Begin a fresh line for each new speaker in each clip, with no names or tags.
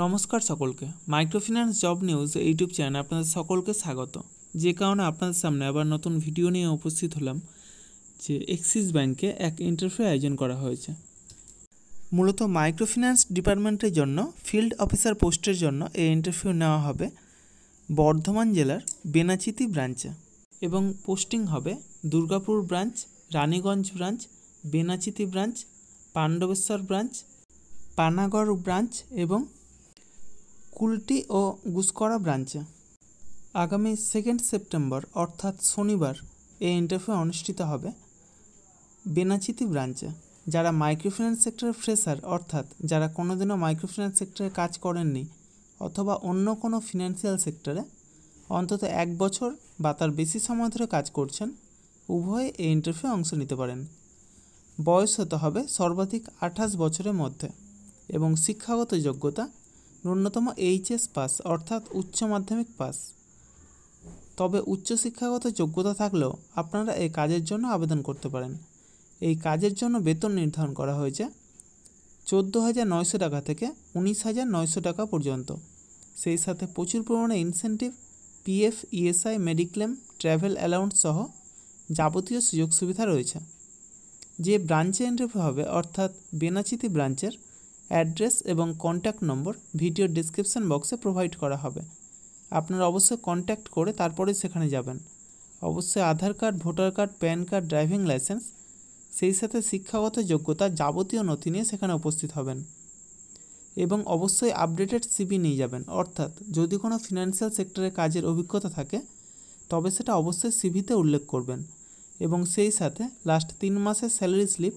নমস্কার সকলকে microfinance job news YouTube channel আপনাদের সকলকে স্বাগত যে কারণে আপনাদের সামনে আবার নতুন ভিডিও নিয়ে উপস্থিত হলাম যে এক্সিস ব্যাংকে এক ইন্টারভিউ আয়োজন করা হয়েছে মূলত মাইক্রোফিন্যান্স ডিপার্টমেন্টের জন্য ফিল্ড অফিসার পোস্টের জন্য এই ইন্টারভিউ নেওয়া হবে বর্ধমান জেলার বেনাচিতি ব্রাঞ্চে এবং পোস্টিং হবে Durgapur branch Raniganj branch Benachiti branch Pandabeswar branch Panagarh branch এবং কুলটি ও গুসকরা ব্রাঞ্চে আগামী সেকেন্ড সেপ্টেম্বর অর্থাৎ শনিবার এই ইন্টারভিউ অনুষ্ঠিত হবে বেনাচিতি ব্রাঞ্চে যারা মাইক্রোফিন্যান্স সেক্টরের ফ্রেশার অর্থাৎ যারা কোনোদিনও মাইক্রোফিন্যান্স সেক্টরে কাজ করেননি অথবা অন্য কোনো ফিনান্সিয়াল সেক্টরে অন্তত এক বছর বা তার বেশি সময় ধরে কাজ করছেন উভয়ে এই ইন্টারভিউ অংশ নিতে পারেন বয়স হতে হবে সর্বাধিক আঠাশ বছরের মধ্যে এবং শিক্ষাগত যোগ্যতা ন্যূনতম এইচএস পাস অর্থাৎ উচ্চ মাধ্যমিক পাস তবে উচ্চ শিক্ষাগত যোগ্যতা থাকলেও আপনারা এই কাজের জন্য আবেদন করতে পারেন এই কাজের জন্য বেতন নির্ধারণ করা হয়েছে চোদ্দো হাজার নয়শো টাকা থেকে উনিশ হাজার নয়শো টাকা পর্যন্ত সেই সাথে প্রচুর পরিমাণে incentive PF ESI mediclaim travel allowance সহ যাবতীয় সুযোগ সুবিধা রয়েছে যে ব্রাঞ্চে এন্ট্রি হবে অর্থাৎ বেনাচিতি ব্রাঞ্চের অ্যাড্রেস এবং কন্ট্যাক্ট নম্বর ভিডিও ডিসক্রিপশান বক্সে প্রোভাইড করা হবে আপনারা অবশ্যই কন্ট্যাক্ট করে তারপরে সেখানে যাবেন অবশ্যই Aadhaar card voter card PAN card driving licence সেই সাথে শিক্ষাগত যোগ্যতা যাবতীয় নথি নিয়ে সেখানে উপস্থিত হবেন এবং অবশ্যই আপডেটেড সিবি নিয়ে যাবেন অর্থাৎ যদি কোনো ফিনান্সিয়াল সেক্টরে কাজের অভিজ্ঞতা থাকে তবে সেটা অবশ্যই সিভিতে উল্লেখ করবেন এবং সেই সাথে লাস্ট তিন মাসের স্যালারি স্লিপ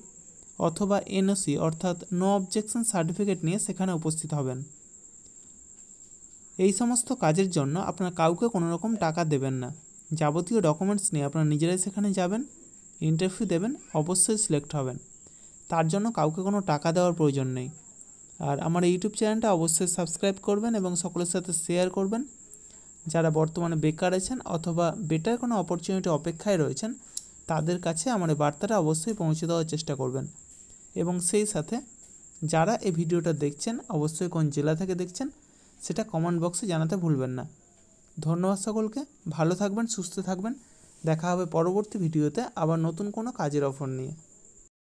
অথবা এনওসি অর্থাৎ নো অবজেকশন সার্টিফিকেট নিয়ে সেখানে উপস্থিত হবেন এই সমস্ত কাজের জন্য আপনার কাউকে কোনো রকম টাকা দেবেন না যাবতীয় ডকুমেন্টস নিয়ে আপনারা নিজেরাই সেখানে যাবেন ইন্টারভিউ দেবেন অবশ্যই সিলেক্ট হবেন তার জন্য কাউকে কোনো টাকা দেওয়ার প্রয়োজন নেই আর আমার ইউটিউব চ্যানেলটা অবশ্যই সাবস্ক্রাইব করবেন এবং সকলের সাথে শেয়ার করবেন যারা বর্তমানে বেকার আছেন অথবা বেটার কোনো অপরচুনিটি অপেক্ষায় রয়েছেন তাদের কাছে আমার এই বার্তাটা অবশ্যই পৌঁছে দেওয়ার চেষ্টা করবেন এবং সেই সাথে যারা এই ভিডিওটা দেখছেন অবশ্যই কোন জেলা থেকে দেখছেন সেটা কমেন্ট বক্সে জানাতে ভুলবেন না ধন্যবাদ সকলকে ভালো থাকবেন সুস্থ থাকবেন দেখা হবে পরবর্তী ভিডিওতে আবার নতুন কোনো কাজের অফার নিয়ে